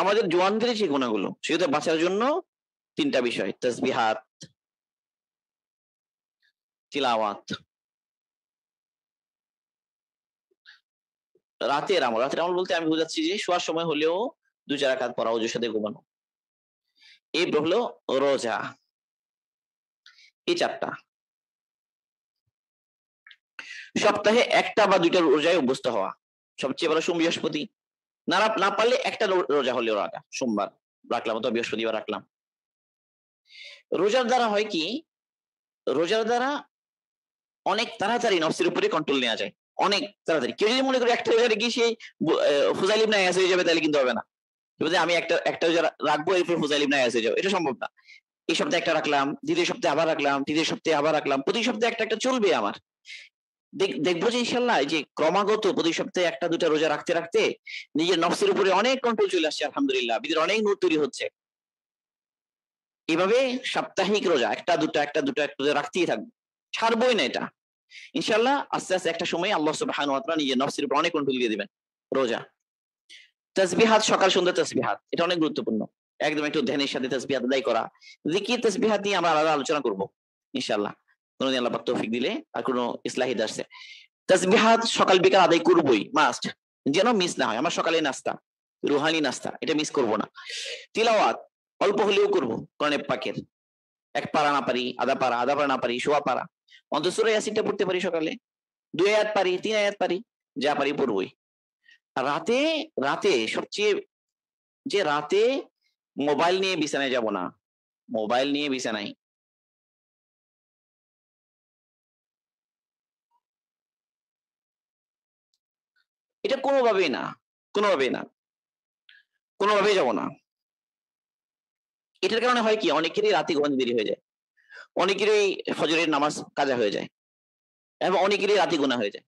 আমাদের জোয়ানদের সেই গুণাগুলো সেটা বাঁচার জন্য তিনটা বিষয় তসবিহাত তিলাওয়াত রাতের আমল রাতের আমল বলতে আমি বুঝাচ্ছি যে শোয়ার সময় হলেও দু চার আকাত পড়া ওজুর সাথে ঘুমানো এই হলো রোজা এই চারটা সপ্তাহে একটা বা দুইটা রোজায় অভ্যস্ত হওয়া সবচেয়ে ভালো সোম বৃহস্পতি না না পারলে একটা রোজা হলেও রাখা সোমবার রাখলাম অথবা বৃহস্পতিবার রাখলাম রোজার দ্বারা হয় কি রোজার দ্বারা অনেক তাড়াতাড়ি নফসের উপরে কন্ট্রোল নেওয়া যায় অনেক তাড়াতাড়ি কেউ যদি মনে করি একটা রোজা রেখে সে ফুজাইলিব নাই হয়ে যাবে তাহলে কিন্তু হবে না যদি আমি একটা একটা রোজা রাখবো এরপরে ফুজাইলিব না হয়ে যাবে এটা সম্ভব না এই সপ্তাহে একটা রাখলাম দ্বিতীয় সপ্তাহে আবার রাখলাম তৃতীয় সপ্তাহে আবার রাখলাম প্রতি সপ্তাহে একটা একটা চলবে আমার দেখবো যে ইনশাল্লাহ যে ক্রমাগত প্রতি সপ্তাহে একটা দুটা রোজা রাখতে রাখতে নিজের নফসের উপরে অনেক কন্ট্রোল চলে আসছে আলহামদুলিল্লাহ বিদের অনেক নূর তৈরি হচ্ছে এভাবে সাপ্তাহিক রোজা একটা দুটা একটা দুটা একটা রোজা রাখতেই থাকবো ছাড়বোই না এটা ইনশাল্লাহ আস্তে আস্তে একটা সময় আল্লাহ সব সুবাহান নিজের নফসের উপর অনেক কন্ট্রোল দিয়ে দেবেন রোজা তসবিহাত সকাল সন্ধ্যা তসবিহাত এটা অনেক গুরুত্বপূর্ণ একদম একটু ধ্যানের সাথে তসবিহাত আদায় করা জিকির তসবিহাত নিয়ে আমরা আলাদা আলোচনা করবো ইনশাল্লাহ কোনোদিন আল্লাহ তৌফিক দিলে আর কোনো ইসলাহি দাসে তাসবিহাত সকাল বিকাল আদায় করবই মাস্ট যেন মিস না হয় আমার সকালে নাস্তা রুহানি নাস্তা এটা মিস করব না তিলাওয়াত অল্প হলেও করব কর্ণে পাকের এক পারা না পারি আধা পারা আধা পারা না পারি শোয়া পারা অন্তসুর ইয়াসিনটা পড়তে পারি সকালে দুই আয়াত পারি তিন আয়াত পারি যা পারি পড়বই রাতে রাতে সবচেয়ে যে রাতে মোবাইল নিয়ে বিছানায় যাব না মোবাইল নিয়ে বিছানায় এটা কোনোভাবেই না কোনোভাবেই না কোনোভাবেই যাব না এটার কারণে হয় কি অনেকেরই রাতে ঘুমাতে দেরি হয়ে যায় অনেকেরই ফজরের নামাজ কাজা হয়ে যায় এবং অনেকেরই রাতে গোনা হয়ে যায়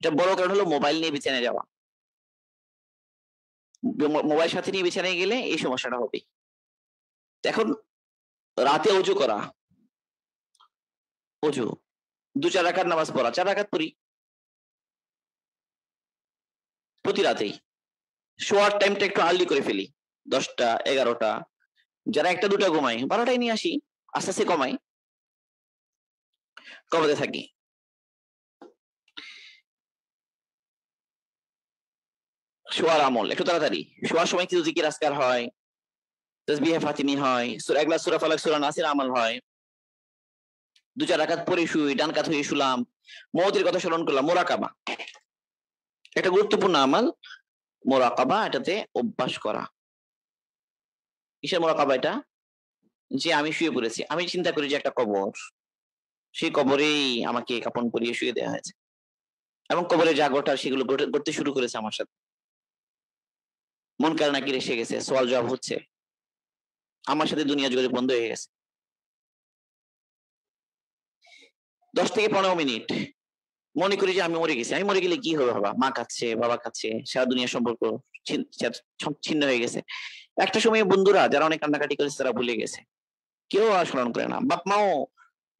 এটা বড় কারণ হলো মোবাইল নিয়ে বিছানায় যাওয়া মোবাইল সাথে নিয়ে বিছানায় গেলে এই সমস্যাটা হবে এখন রাতে উঁচু করা উঁচু দু চার রাখার নামাজ পড়া চার রাখাত পড়ি প্রতি রাতেই শোয়ার টাইমটা একটু আর্লি করে ফেলি দশটা এগারোটা যারা একটা দুটা ঘুমাই বারোটায় নিয়ে আসি আস্তে আস্তে কমাই কমাতে থাকি শোয়ার আমল একটু তাড়াতাড়ি শোয়ার সময় কিছু জিকির আজকার হয় তসবিহে ফাতিমি হয় এক একলা সুরা ফালাক সুরা নাসির আমল হয় দু চার রাখাত পরে শুই ডান কাত হয়ে শুলাম মৌতির কথা স্মরণ করলাম মোরাকামা এটা গুরুত্বপূর্ণ আমাল মোরাকাবা এটাতে অভ্যাস করা কিসের মোরাকাবা এটা যে আমি শুয়ে পড়েছি আমি চিন্তা করি যে একটা কবর সেই কবরেই আমাকে কাপন পরিয়ে শুয়ে দেওয়া হয়েছে এবং কবরে যা ঘটার সেগুলো ঘটতে শুরু করেছে আমার সাথে মন কার নাকি রেসে গেছে সওয়াল জবাব হচ্ছে আমার সাথে দুনিয়া যোগাযোগ বন্ধ হয়ে গেছে দশ থেকে পনেরো মিনিট মনে করি যে আমি মরে গেছি আমি মরে গেলে কি হবে বাবা মা কাছে বাবা কাছে সারা দুনিয়ার সম্পর্ক ছিন্ন হয়ে গেছে একটা সময় বন্ধুরা যারা অনেক কান্নাকাটি করেছে তারা ভুলে গেছে কেউ আর স্মরণ করে না বাপ মাও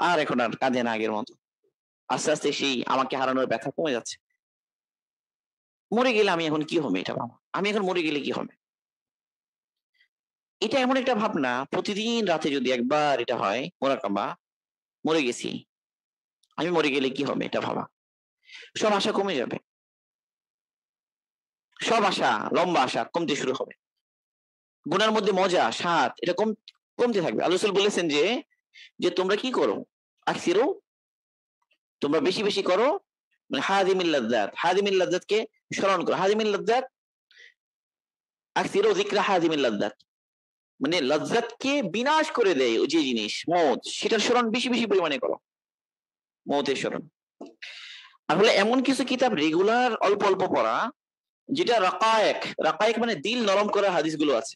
আর এখন আর কাঁদে না আগের মতো আস্তে আস্তে সেই আমাকে হারানোর ব্যথা কমে যাচ্ছে মরে গেলে আমি এখন কি হবে এটা বাবা আমি এখন মরে গেলে কি হবে এটা এমন একটা ভাবনা প্রতিদিন রাতে যদি একবার এটা হয় মোরাকাবা মরে গেছি আমি মরে গেলে কি হবে এটা ভাবা সব আশা কমে যাবে সব আশা লম্বা আশা কমতে শুরু হবে গুনার মধ্যে মজা স্বাদ এটা কম কমতে থাকবে আলোসুল বলেছেন যে যে তোমরা কি করো আকসিরও তোমরা বেশি বেশি করো মানে হাদিমিল্লাদ হাদিমিল্লাদ কে স্মরণ করো হাদিমিল্লাদ আকসিরও জিক্রা হাদিমিল্লাদ মানে লজ্জাতকে বিনাশ করে দেয় যে জিনিস মত সেটার স্মরণ বেশি বেশি পরিমাণে করো মতের স্মরণ আসলে এমন কিছু কিতাব রেগুলার অল্প অল্প পড়া যেটা রাকায়েক রাকায়েক মানে দিল নরম করার হাদিসগুলো আছে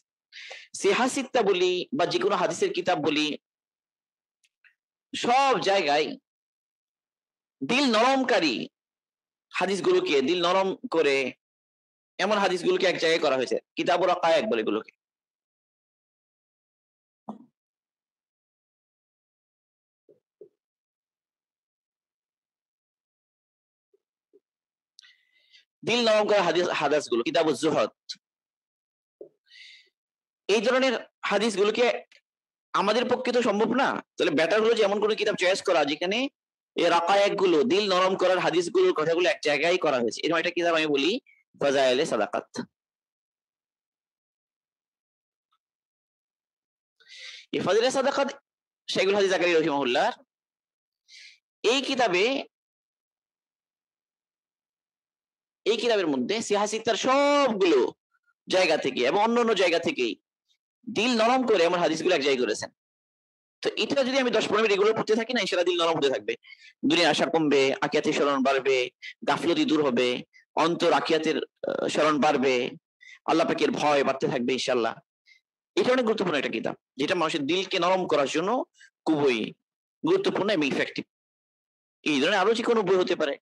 সিহাসিত্তা বলি বা যে কোনো হাদিসের কিতাব বলি সব জায়গায় দিল নরমকারী হাদিসগুলোকে দিল নরম করে এমন হাদিসগুলোকে এক জায়গায় করা হয়েছে কিতাব রাকায়েক বলে এগুলোকে দিল নরম করা হাদিস হাদাস গুলো কিতাব জুহদ এই ধরনের হাদিস গুলোকে আমাদের পক্ষে তো সম্ভব না তাহলে ব্যাটার হলো যে এমন কোন কিতাব চয়েস করা যেখানে এই রাকায়াক গুলো দিল নরম করার হাদিস গুলোর কথাগুলো এক জায়গায় করা হয়েছে এরকম একটা কিতাব আমি বলি ফজাইলে সাদাকাত এই ফজাইলে সাদাকাত সেগুল হাদিস আকারি রহিমাহুল্লার এই কিতাবে এই কিতাবের মধ্যে সিহা সিত্তার সবগুলো জায়গা থেকে এবং অন্য অন্য জায়গা থেকেই দিল নরম করে এমন হাদিসগুলো এক জায়গায় করেছেন তো এটা যদি আমি দশ পনেরো মিনিট এগুলো পড়তে থাকি না সেটা দিল নরম হতে থাকবে দুনিয়া আশা কমবে আকিয়াতে স্মরণ বাড়বে গাফিলতি দূর হবে অন্তর আকিয়াতের স্মরণ বাড়বে আল্লাহ পাকের ভয় বাড়তে থাকবে ইনশাল্লাহ এটা অনেক গুরুত্বপূর্ণ একটা কিতাব যেটা মানুষের দিলকে নরম করার জন্য খুবই গুরুত্বপূর্ণ এবং ইফেক্টিভ এই ধরনের আরো যে কোনো বই হতে পারে